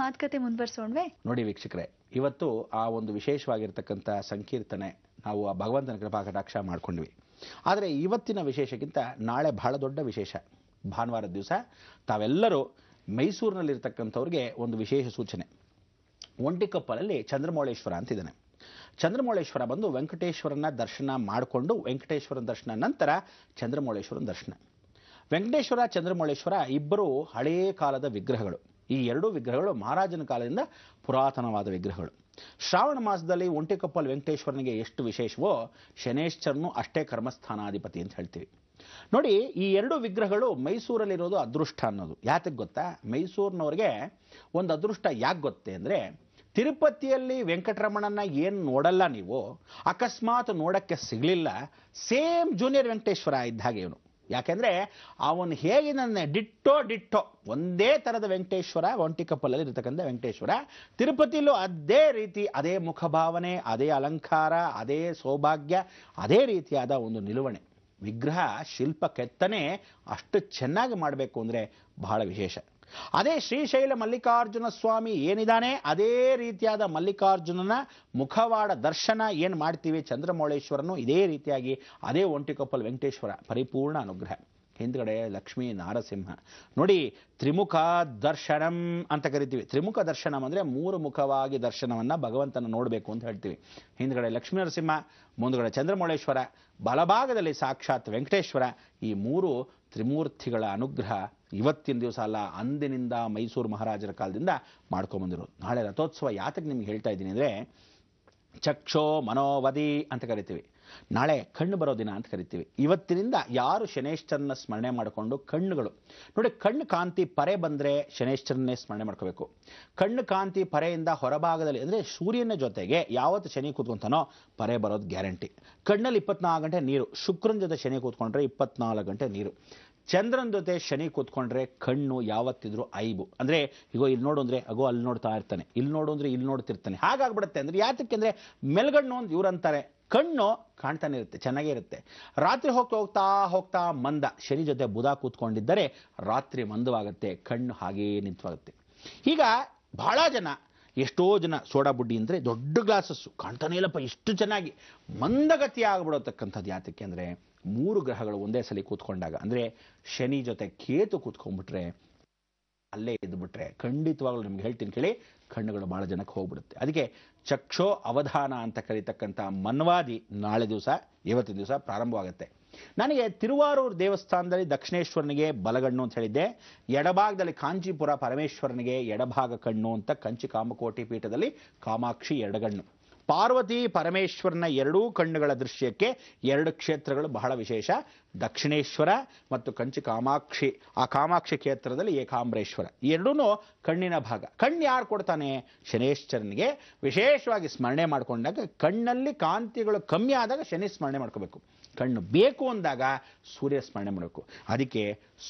ಮಾತುಕತೆ ಮುಂದುವರಿಸೋಣ್ವೆ ನೋಡಿ ವೀಕ್ಷಕರೇ ಇವತ್ತು ಆ ಒಂದು ವಿಶೇಷವಾಗಿರ್ತಕ್ಕಂಥ ಸಂಕೀರ್ತನೆ ನಾವು ಆ ಭಗವಂತನ ಕೃಪಾ ಕಟಾಕ್ಷ ಮಾಡ್ಕೊಂಡ್ವಿ ಆದರೆ ಇವತ್ತಿನ ವಿಶೇಷಕ್ಕಿಂತ ನಾಳೆ ಬಹಳ ದೊಡ್ಡ ವಿಶೇಷ ಭಾನುವಾರದ ದಿವಸ ತಾವೆಲ್ಲರೂ ಮೈಸೂರಿನಲ್ಲಿರ್ತಕ್ಕಂಥವ್ರಿಗೆ ಒಂದು ವಿಶೇಷ ಸೂಚನೆ ಒಂಟಿಕೊಪ್ಪಲಲ್ಲಿ ಚಂದ್ರಮೌಳೇಶ್ವರ ಅಂತಿದ್ದಾನೆ ಚಂದ್ರಮೌಳೇಶ್ವರ ಬಂದು ವೆಂಕಟೇಶ್ವರನ ದರ್ಶನ ಮಾಡಿಕೊಂಡು ವೆಂಕಟೇಶ್ವರನ ದರ್ಶನ ನಂತರ ಚಂದ್ರಮೌಳೇಶ್ವರನ ದರ್ಶನ ವೆಂಕಟೇಶ್ವರ ಚಂದ್ರಮೌಳೇಶ್ವರ ಇಬ್ಬರು ಹಳೆಯ ಕಾಲದ ವಿಗ್ರಹಗಳು ಈ ಎರಡು ವಿಗ್ರಹಗಳು ಮಹಾರಾಜನ ಕಾಲದಿಂದ ಪುರಾತನವಾದ ವಿಗ್ರಹಗಳು ಶ್ರಾವಣ ಮಾಸದಲ್ಲಿ ಕಪ್ಪಲ್ ವೆಂಕಟೇಶ್ವರನಿಗೆ ಎಷ್ಟು ವಿಶೇಷವೋ ಶನೇಶ್ವರನು ಅಷ್ಟೇ ಕರ್ಮಸ್ಥಾನಾಧಿಪತಿ ಅಂತ ಹೇಳ್ತೀವಿ ನೋಡಿ ಈ ಎರಡು ವಿಗ್ರಹಗಳು ಮೈಸೂರಲ್ಲಿರೋದು ಅದೃಷ್ಟ ಅನ್ನೋದು ಯಾತಕ್ಕೆ ಗೊತ್ತಾ ಮೈಸೂರಿನವ್ರಿಗೆ ಒಂದು ಅದೃಷ್ಟ ಯಾಕೆ ಗೊತ್ತೆ ಅಂದರೆ ತಿರುಪತಿಯಲ್ಲಿ ವೆಂಕಟರಮಣನ ಏನು ನೋಡಲ್ಲ ನೀವು ಅಕಸ್ಮಾತ್ ನೋಡೋಕ್ಕೆ ಸಿಗಲಿಲ್ಲ ಸೇಮ್ ಜೂನಿಯರ್ ವೆಂಕಟೇಶ್ವರ ಇದ್ದ ಹಾಗೆ ಇವನು ಯಾಕೆಂದರೆ ಅವನು ಹೇಗೆ ನನ್ನ ಡಿಟ್ಟೋ ಡಿಟ್ಟೋ ಒಂದೇ ಥರದ ವೆಂಕಟೇಶ್ವರ ಒಂಟಿ ಕಪ್ಪಲಲ್ಲಿ ಇರತಕ್ಕಂಥ ವೆಂಕಟೇಶ್ವರ ತಿರುಪತಿಲೂ ಅದೇ ರೀತಿ ಅದೇ ಮುಖಭಾವನೆ ಅದೇ ಅಲಂಕಾರ ಅದೇ ಸೌಭಾಗ್ಯ ಅದೇ ರೀತಿಯಾದ ಒಂದು ನಿಲುವಣೆ ವಿಗ್ರಹ ಶಿಲ್ಪ ಕೆತ್ತನೆ ಅಷ್ಟು ಚೆನ್ನಾಗಿ ಮಾಡಬೇಕು ಅಂದರೆ ಬಹಳ ವಿಶೇಷ ಅದೇ ಶ್ರೀಶೈಲ ಮಲ್ಲಿಕಾರ್ಜುನ ಸ್ವಾಮಿ ಏನಿದ್ದಾನೆ ಅದೇ ರೀತಿಯಾದ ಮಲ್ಲಿಕಾರ್ಜುನನ ಮುಖವಾಡ ದರ್ಶನ ಏನು ಮಾಡ್ತೀವಿ ಚಂದ್ರಮೌಳೇಶ್ವರನು ಇದೇ ರೀತಿಯಾಗಿ ಅದೇ ಒಂಟಿಕೊಪ್ಪಲ್ ವೆಂಕಟೇಶ್ವರ ಪರಿಪೂರ್ಣ ಅನುಗ್ರಹ ಹಿಂದ್ಗಡೆ ಲಕ್ಷ್ಮೀ ನಾರಸಿಂಹ ನೋಡಿ ತ್ರಿಮುಖ ದರ್ಶನಂ ಅಂತ ಕರಿತೀವಿ ತ್ರಿಮುಖ ದರ್ಶನಂ ಅಂದರೆ ಮೂರು ಮುಖವಾಗಿ ದರ್ಶನವನ್ನ ಭಗವಂತನ ನೋಡಬೇಕು ಅಂತ ಹೇಳ್ತೀವಿ ಹಿಂದ್ಗಡೆ ಲಕ್ಷ್ಮೀ ನರಸಿಂಹ ಮುಂದ್ಗಡೆ ಚಂದ್ರಮೌಳೇಶ್ವರ ಬಲಭಾಗದಲ್ಲಿ ಸಾಕ್ಷಾತ್ ವೆಂಕಟೇಶ್ವರ ಈ ಮೂರು ತ್ರಿಮೂರ್ತಿಗಳ ಅನುಗ್ರಹ ಇವತ್ತಿನ ದಿವಸ ಅಲ್ಲ ಅಂದಿನಿಂದ ಮೈಸೂರು ಮಹಾರಾಜರ ಕಾಲದಿಂದ ಮಾಡ್ಕೊಂಡ್ಬಂದಿರೋ ನಾಳೆ ರಥೋತ್ಸವ ಯಾತಕ್ಕೆ ನಿಮ್ಗೆ ಹೇಳ್ತಾ ಇದ್ದೀನಿ ಅಂದರೆ ಚಕ್ಷೋ ಮನೋವಧಿ ಅಂತ ಕರಿತೀವಿ ನಾಳೆ ಕಣ್ಣು ಬರೋ ದಿನ ಅಂತ ಕರಿತೀವಿ ಇವತ್ತಿನಿಂದ ಯಾರು ಶನೇಶ್ವರನ ಸ್ಮರಣೆ ಮಾಡಿಕೊಂಡು ಕಣ್ಣುಗಳು ನೋಡಿ ಕಣ್ಣು ಕಾಂತಿ ಪರೆ ಬಂದರೆ ಶನೇಶ್ಚರನ್ನೇ ಸ್ಮರಣೆ ಮಾಡ್ಕೋಬೇಕು ಕಣ್ಣು ಕಾಂತಿ ಪರೆಯಿಂದ ಹೊರಭಾಗದಲ್ಲಿ ಅಂದರೆ ಸೂರ್ಯನ ಜೊತೆಗೆ ಯಾವತ್ತು ಶನಿ ಕೂತ್ಕೊಂತಾನೋ ಪರೆ ಬರೋದು ಗ್ಯಾರಂಟಿ ಕಣ್ಣಲ್ಲಿ ಇಪ್ಪತ್ನಾಲ್ಕು ಗಂಟೆ ನೀರು ಶುಕ್ರನ ಜೊತೆ ಶನಿ ಕೂತ್ಕೊಂಡ್ರೆ ಇಪ್ಪತ್ನಾಲ್ಕು ಗಂಟೆ ನೀರು ಚಂದ್ರನ ಜೊತೆ ಶನಿ ಕೂತ್ಕೊಂಡ್ರೆ ಕಣ್ಣು ಯಾವತ್ತಿದ್ರು ಐಬು ಅಂದ್ರೆ ಇಗೋ ಇಲ್ಲಿ ನೋಡು ಅಂದ್ರೆ ಅಗೋ ಅಲ್ಲಿ ನೋಡ್ತಾ ಇರ್ತಾನೆ ಇಲ್ಲಿ ನೋಡು ಅಂದ್ರೆ ಇಲ್ಲಿ ನೋಡ್ತಿರ್ತಾನೆ ಹಾಗಾಗ್ಬಿಡುತ್ತೆ ಅಂದ್ರೆ ಯಾತಕ್ಕೆ ಅಂದ್ರೆ ಮೆಲ್ಗಣ್ಣು ಅಂತ ಇವ್ರಂತಾರೆ ಕಣ್ಣು ಕಾಣ್ತಾನೆ ಇರುತ್ತೆ ಚೆನ್ನಾಗೇ ಇರುತ್ತೆ ರಾತ್ರಿ ಹೋಗ್ತಾ ಹೋಗ್ತಾ ಹೋಗ್ತಾ ಮಂದ ಶನಿ ಜೊತೆ ಬುಧ ಕೂತ್ಕೊಂಡಿದ್ದರೆ ರಾತ್ರಿ ಮಂದವಾಗುತ್ತೆ ಕಣ್ಣು ಹಾಗೇ ನಿಂತವಾಗುತ್ತೆ ಈಗ ಬಹಳ ಜನ ಎಷ್ಟೋ ಜನ ಸೋಡಾ ಬುಡ್ಡಿ ಅಂದರೆ ದೊಡ್ಡ ಗ್ಲಾಸಸ್ಸು ಕಾಣ್ತಾನೇ ಇಲ್ಲಪ್ಪ ಇಷ್ಟು ಚೆನ್ನಾಗಿ ಮಂದಗತಿ ಆಗಿಬಿಡೋತಕ್ಕಂಥದ್ದು ಯಾತಕ್ಕೆ ಅಂದರೆ ಮೂರು ಗ್ರಹಗಳು ಒಂದೇ ಸಲ ಕೂತ್ಕೊಂಡಾಗ ಅಂದರೆ ಶನಿ ಜೊತೆ ಕೇತು ಕೂತ್ಕೊಂಡ್ಬಿಟ್ರೆ ಅಲ್ಲೇ ಇದ್ದುಬಿಟ್ರೆ ಖಂಡಿತವಾಗ್ಲೂ ನಿಮ್ಗೆ ಹೇಳ್ತೀನಿ ಕೇಳಿ ಕಣ್ಣುಗಳು ಭಾಳ ಜನಕ್ಕೆ ಹೋಗ್ಬಿಡುತ್ತೆ ಅದಕ್ಕೆ ಚಕ್ಷೋ ಅವಧಾನ ಅಂತ ಕರೀತಕ್ಕಂಥ ಮನ್ವಾದಿ ನಾಳೆ ದಿವಸ ಇವತ್ತಿನ ದಿವಸ ಪ್ರಾರಂಭವಾಗುತ್ತೆ ನನಗೆ ತಿರುವಾರೂರು ದೇವಸ್ಥಾನದಲ್ಲಿ ದಕ್ಷಿಣೇಶ್ವರನಿಗೆ ಬಲಗಣ್ಣು ಅಂತ ಹೇಳಿದ್ದೆ ಎಡಭಾಗದಲ್ಲಿ ಕಾಂಚೀಪುರ ಪರಮೇಶ್ವರನಿಗೆ ಎಡಭಾಗ ಕಣ್ಣು ಅಂತ ಕಂಚಿ ಕಾಮಕೋಟಿ ಪೀಠದಲ್ಲಿ ಕಾಮಾಕ್ಷಿ ಎಡಗಣ್ಣು ಪಾರ್ವತಿ ಪರಮೇಶ್ವರನ ಎರಡೂ ಕಣ್ಣುಗಳ ದೃಶ್ಯಕ್ಕೆ ಎರಡು ಕ್ಷೇತ್ರಗಳು ಬಹಳ ವಿಶೇಷ ದಕ್ಷಿಣೇಶ್ವರ ಮತ್ತು ಕಂಚಿ ಕಾಮಾಕ್ಷಿ ಆ ಕಾಮಾಕ್ಷಿ ಕ್ಷೇತ್ರದಲ್ಲಿ ಏಕಾಂಬರೇಶ್ವರ ಎರಡೂ ಕಣ್ಣಿನ ಭಾಗ ಕಣ್ಣು ಯಾರು ಕೊಡ್ತಾನೆ ಶನೇಶ್ವರನಿಗೆ ವಿಶೇಷವಾಗಿ ಸ್ಮರಣೆ ಮಾಡಿಕೊಂಡಾಗ ಕಣ್ಣಲ್ಲಿ ಕಾಂತಿಗಳು ಕಮ್ಮಿ ಆದಾಗ ಶನಿ ಸ್ಮರಣೆ ಮಾಡ್ಕೋಬೇಕು ಕಣ್ಣು ಬೇಕು ಅಂದಾಗ ಸೂರ್ಯ ಸ್ಮರಣೆ ಮಾಡಬೇಕು ಅದಕ್ಕೆ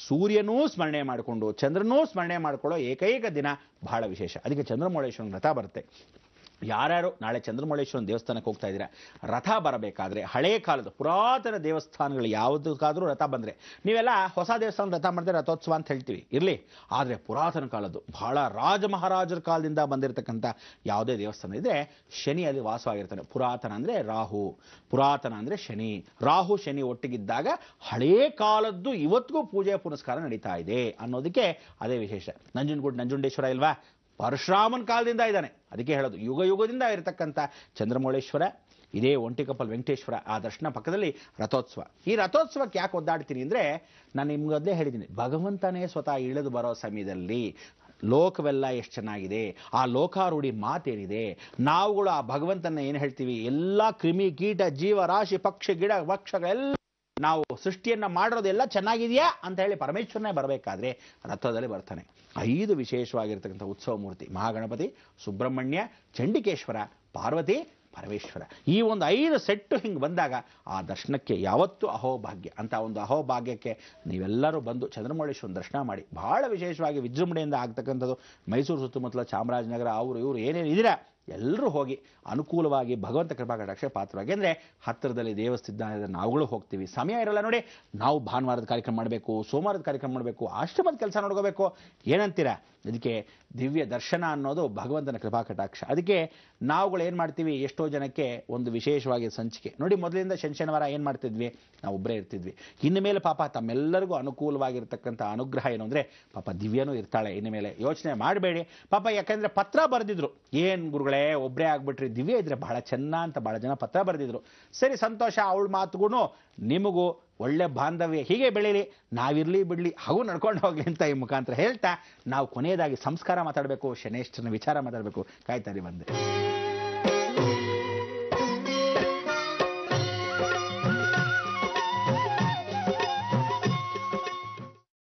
ಸೂರ್ಯನೂ ಸ್ಮರಣೆ ಮಾಡಿಕೊಂಡು ಚಂದ್ರನೂ ಸ್ಮರಣೆ ಮಾಡಿಕೊಳ್ಳೋ ಏಕೈಕ ದಿನ ಬಹಳ ವಿಶೇಷ ಅದಕ್ಕೆ ಚಂದ್ರಮೌಳೇಶ್ವರನ ವ್ರತ ಬರುತ್ತೆ ಯಾರ್ಯಾರು ನಾಳೆ ಚಂದ್ರಮೌಳೇಶ್ವರನ ದೇವಸ್ಥಾನಕ್ಕೆ ಹೋಗ್ತಾ ಇದ್ದೀರಾ ರಥ ಬರಬೇಕಾದ್ರೆ ಹಳೆಯ ಕಾಲದ ಪುರಾತನ ದೇವಸ್ಥಾನಗಳು ಯಾವುದಕ್ಕಾದರೂ ರಥ ಬಂದರೆ ನೀವೆಲ್ಲ ಹೊಸ ದೇವಸ್ಥಾನ ರಥ ಮಾಡಿದ್ರೆ ರಥೋತ್ಸವ ಅಂತ ಹೇಳ್ತೀವಿ ಇರಲಿ ಆದರೆ ಪುರಾತನ ಕಾಲದ್ದು ಬಹಳ ರಾಜ ಮಹಾರಾಜರ ಕಾಲದಿಂದ ಬಂದಿರತಕ್ಕಂಥ ಯಾವುದೇ ದೇವಸ್ಥಾನ ಇದ್ದರೆ ಶನಿ ಅಲ್ಲಿ ವಾಸವಾಗಿರ್ತಾನೆ ಪುರಾತನ ಅಂದರೆ ರಾಹು ಪುರಾತನ ಅಂದರೆ ಶನಿ ರಾಹು ಶನಿ ಒಟ್ಟಿಗಿದ್ದಾಗ ಹಳೇ ಕಾಲದ್ದು ಇವತ್ತಿಗೂ ಪೂಜೆ ಪುನಸ್ಕಾರ ನಡೀತಾ ಇದೆ ಅನ್ನೋದಕ್ಕೆ ಅದೇ ವಿಶೇಷ ನಂಜನಗೂಡು ನಂಜುಂಡೇಶ್ವರ ಇಲ್ವಾ ಪರಶುರಾಮನ ಕಾಲದಿಂದ ಇದ್ದಾನೆ ಅದಕ್ಕೆ ಹೇಳೋದು ಯುಗ ಯುಗದಿಂದ ಇರತಕ್ಕಂಥ ಚಂದ್ರಮೌಳೇಶ್ವರ ಇದೇ ಒಂಟಿಕಪ್ಪಲ್ ವೆಂಕಟೇಶ್ವರ ಆ ದರ್ಶನ ಪಕ್ಕದಲ್ಲಿ ರಥೋತ್ಸವ ಈ ರಥೋತ್ಸವಕ್ಕೆ ಯಾಕೆ ಒದ್ದಾಡ್ತೀನಿ ಅಂದರೆ ನಾನು ನಿಮ್ಗದ್ದೇ ಹೇಳಿದ್ದೀನಿ ಭಗವಂತನೇ ಸ್ವತಃ ಇಳಿದು ಬರೋ ಸಮಯದಲ್ಲಿ ಲೋಕವೆಲ್ಲ ಎಷ್ಟು ಚೆನ್ನಾಗಿದೆ ಆ ಲೋಕಾರೂಢಿ ಮಾತೇನಿದೆ ನಾವುಗಳು ಆ ಭಗವಂತನ ಏನು ಹೇಳ್ತೀವಿ ಎಲ್ಲ ಕ್ರಿಮಿ ಕೀಟ ಜೀವ ರಾಶಿ ಪಕ್ಷಿ ಗಿಡ ಪಕ್ಷಗಳೆಲ್ಲ ನಾವು ಸೃಷ್ಟಿಯನ್ನು ಮಾಡಿರೋದೆಲ್ಲ ಚೆನ್ನಾಗಿದೆಯಾ ಅಂತ ಹೇಳಿ ಪರಮೇಶ್ವರನೇ ಬರಬೇಕಾದ್ರೆ ರಥದಲ್ಲಿ ಬರ್ತಾನೆ ಐದು ವಿಶೇಷವಾಗಿರ್ತಕ್ಕಂಥ ಉತ್ಸವ ಮೂರ್ತಿ ಮಹಾಗಣಪತಿ ಸುಬ್ರಹ್ಮಣ್ಯ ಚಂಡಿಕೇಶ್ವರ ಪಾರ್ವತಿ ಪರಮೇಶ್ವರ ಈ ಒಂದು ಐದು ಸೆಟ್ಟು ಹಿಂಗೆ ಬಂದಾಗ ಆ ದರ್ಶನಕ್ಕೆ ಯಾವತ್ತೂ ಅಹೋಭಾಗ್ಯ ಅಂತ ಒಂದು ಅಹೋಭಾಗ್ಯಕ್ಕೆ ನೀವೆಲ್ಲರೂ ಬಂದು ಚಂದ್ರಮೌಳೇಶ್ವರನ ದರ್ಶನ ಮಾಡಿ ಬಹಳ ವಿಶೇಷವಾಗಿ ವಿಜೃಂಭಣೆಯಿಂದ ಆಗ್ತಕ್ಕಂಥದ್ದು ಮೈಸೂರು ಸುತ್ತಮುತ್ತಲ ಚಾಮರಾಜನಗರ ಅವರು ಇವರು ಏನೇನು ಇದೀರಾ ಎಲ್ಲರೂ ಹೋಗಿ ಅನುಕೂಲವಾಗಿ ಭಗವಂತ ಕೃಪಾಕಟಾಕ್ಷ ಪಾತ್ರವಾಗಿ ಅಂದರೆ ಹತ್ತಿರದಲ್ಲಿ ದೇವಸ್ಥಾನದ ನಾವುಗಳು ಹೋಗ್ತೀವಿ ಸಮಯ ಇರಲ್ಲ ನೋಡಿ ನಾವು ಭಾನುವಾರದ ಕಾರ್ಯಕ್ರಮ ಮಾಡಬೇಕು ಸೋಮವಾರದ ಕಾರ್ಯಕ್ರಮ ಮಾಡಬೇಕು ಆಶ್ರಮದ ಕೆಲಸ ನೋಡ್ಕೋಬೇಕು ಏನಂತೀರ ಅದಕ್ಕೆ ದಿವ್ಯ ದರ್ಶನ ಅನ್ನೋದು ಭಗವಂತನ ಕೃಪಾಕಟಾಕ್ಷ ಅದಕ್ಕೆ ನಾವುಗಳು ಏನು ಮಾಡ್ತೀವಿ ಎಷ್ಟೋ ಜನಕ್ಕೆ ಒಂದು ವಿಶೇಷವಾಗಿ ಸಂಚಿಕೆ ನೋಡಿ ಮೊದಲಿಂದ ಶನಿ ಶನಿವಾರ ಏನು ಮಾಡ್ತಿದ್ವಿ ನಾವು ಒಬ್ಬರೇ ಇರ್ತಿದ್ವಿ ಇನ್ನು ಮೇಲೆ ಪಾಪ ತಮ್ಮೆಲ್ಲರಿಗೂ ಅನುಕೂಲವಾಗಿರ್ತಕ್ಕಂಥ ಅನುಗ್ರಹ ಏನು ಅಂದರೆ ಪಾಪ ದಿವ್ಯನೂ ಇರ್ತಾಳೆ ಇನ್ನು ಮೇಲೆ ಯೋಚನೆ ಮಾಡಬೇಡಿ ಪಾಪ ಯಾಕೆಂದರೆ ಪತ್ರ ಬರೆದಿದ್ರು ಏನು ಗುರುಗಳೇ ಮಗಳೇ ಒಬ್ಬರೇ ಆಗ್ಬಿಟ್ರಿ ದಿವ್ಯ ಇದ್ರೆ ಬಹಳ ಚೆನ್ನ ಅಂತ ಬಹಳ ಜನ ಪತ್ರ ಬರೆದಿದ್ರು ಸರಿ ಸಂತೋಷ ಅವಳ ಮಾತುಗೂ ನಿಮಗೂ ಒಳ್ಳೆ ಬಾಂಧವ್ಯ ಹೀಗೆ ಬೆಳೀಲಿ ನಾವಿರಲಿ ಬಿಡಲಿ ಹಾಗೂ ನಡ್ಕೊಂಡು ಹೋಗ್ಲಿ ಅಂತ ಈ ಮುಖಾಂತರ ಹೇಳ್ತಾ ನಾವು ಕೊನೆಯದಾಗಿ ಸಂಸ್ಕಾರ ಮಾತಾಡಬೇಕು ಶನೇಷ್ಠನ ವಿಚಾರ ಮಾತಾಡಬೇಕು ಕಾಯ್ತಾರೆ ಬಂದೆ